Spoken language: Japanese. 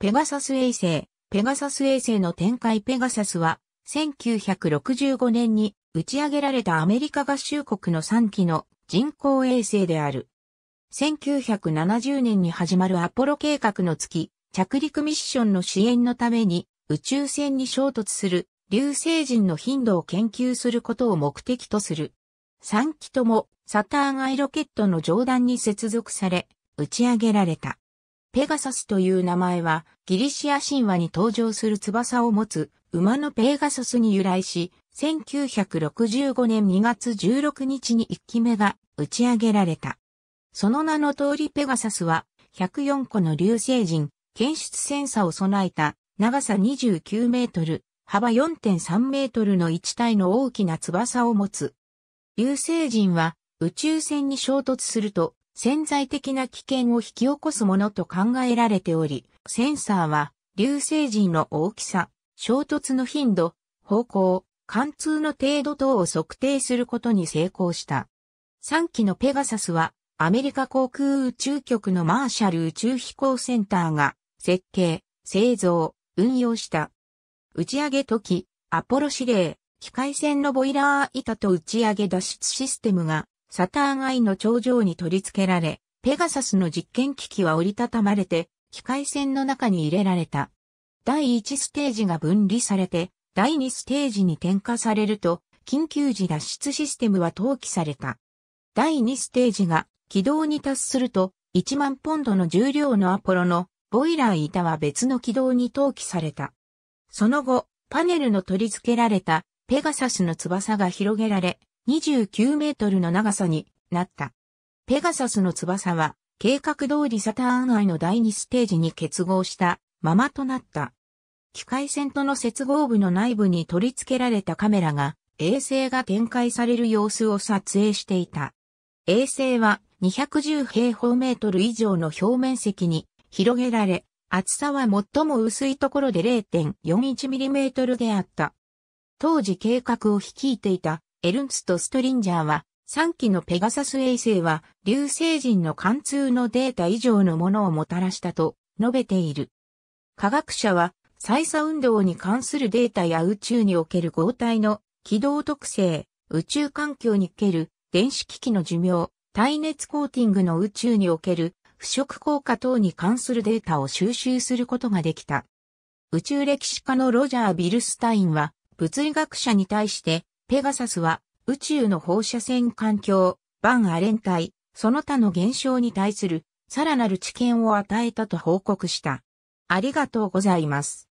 ペガサス衛星、ペガサス衛星の展開ペガサスは、1965年に打ち上げられたアメリカ合衆国の3機の人工衛星である。1970年に始まるアポロ計画の月、着陸ミッションの支援のために宇宙船に衝突する流星人の頻度を研究することを目的とする。3機ともサターンアイロケットの上段に接続され、打ち上げられた。ペガサスという名前は、ギリシア神話に登場する翼を持つ馬のペガサスに由来し、1965年2月16日に1機目が打ち上げられた。その名の通りペガサスは、104個の流星人、検出センサを備えた、長さ29メートル、幅4.3メートルの一体の大きな翼を持つ。流星人は、宇宙船に衝突すると、潜在的な危険を引き起こすものと考えられており、センサーは、流星人の大きさ、衝突の頻度、方向、貫通の程度等を測定することに成功した。3機のペガサスは、アメリカ航空宇宙局のマーシャル宇宙飛行センターが、設計、製造、運用した。打ち上げ時、アポロ指令、機械船のボイラー板と打ち上げ脱出システムがサターンアイの頂上に取り付けられ、ペガサスの実験機器は折りたたまれて、機械船の中に入れられた。第1ステージが分離されて、第2ステージに転化されると、緊急時脱出システムは投棄された。第2ステージが軌道に達すると、1万ポンドの重量のアポロのボイラー板は別の軌道に投棄された。その後、パネルの取り付けられたペガサスの翼が広げられ、29メートルの長さになった。ペガサスの翼は計画通りサターン愛の第2ステージに結合したままとなった。機械船との接合部の内部に取り付けられたカメラが衛星が展開される様子を撮影していた。衛星は210平方メートル以上の表面積に広げられ、厚さは最も薄いところで0 4 1トルであった。当時計画を率いていたエルンスト・ストリンジャーは、3機のペガサス衛星は、流星人の貫通のデータ以上のものをもたらしたと述べている。科学者は、再差運動に関するデータや宇宙における合体の軌道特性、宇宙環境における電子機器の寿命、耐熱コーティングの宇宙における腐食効果等に関するデータを収集することができた。宇宙歴史家のロジャー・ビルスタインは、物理学者に対してペガサスは宇宙の放射線環境、バンアレン体、その他の現象に対するさらなる知見を与えたと報告した。ありがとうございます。